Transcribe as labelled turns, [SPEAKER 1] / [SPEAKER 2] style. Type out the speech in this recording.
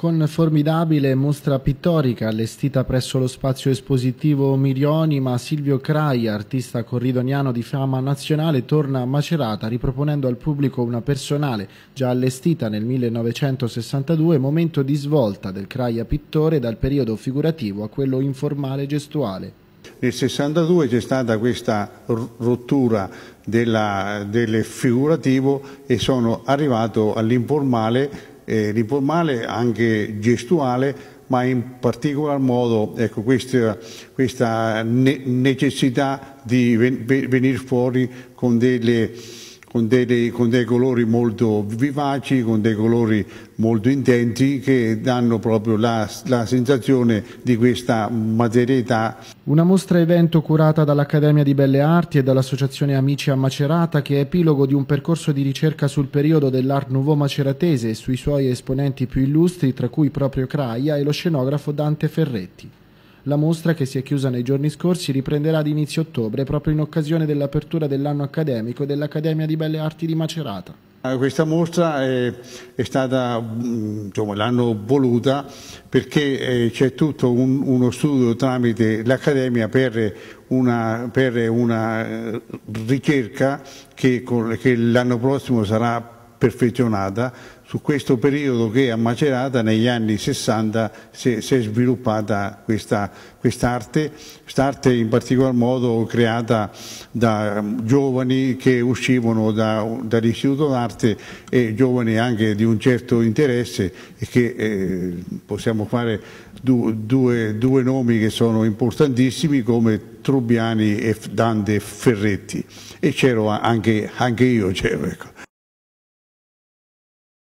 [SPEAKER 1] Con formidabile mostra pittorica allestita presso lo spazio espositivo Mirionima, Silvio Crai, artista corridoniano di fama nazionale, torna a Macerata riproponendo al pubblico una personale, già allestita nel 1962, momento di svolta del Craia pittore dal periodo figurativo a quello informale gestuale.
[SPEAKER 2] Nel 62 c'è stata questa rottura della, del figurativo e sono arrivato all'informale eh, informale, anche gestuale, ma in particolar modo ecco, questa, questa ne necessità di ven venire fuori con delle con, delle, con dei colori molto vivaci, con dei colori molto intenti che danno proprio la, la sensazione di questa materialità.
[SPEAKER 1] Una mostra evento curata dall'Accademia di Belle Arti e dall'Associazione Amici a Macerata che è epilogo di un percorso di ricerca sul periodo dell'Art Nouveau maceratese e sui suoi esponenti più illustri, tra cui proprio Craia e lo scenografo Dante Ferretti. La mostra, che si è chiusa nei giorni scorsi, riprenderà ad inizio ottobre proprio in occasione dell'apertura dell'anno accademico dell'Accademia di Belle Arti di Macerata.
[SPEAKER 2] Ah, questa mostra è, è stata, mm, l'hanno voluta perché eh, c'è tutto un, uno studio tramite l'Accademia per una, per una eh, ricerca che, che l'anno prossimo sarà perfezionata su questo periodo che a Macerata negli anni 60 si, è, si è sviluppata questa quest'arte, quest'arte in particolar modo creata da mm, giovani che uscivano da, dall'istituto d'arte e giovani anche di un certo interesse e che eh, possiamo fare du, due, due nomi che sono importantissimi come Trubiani, e Dante Ferretti e c'ero anche, anche io ecco.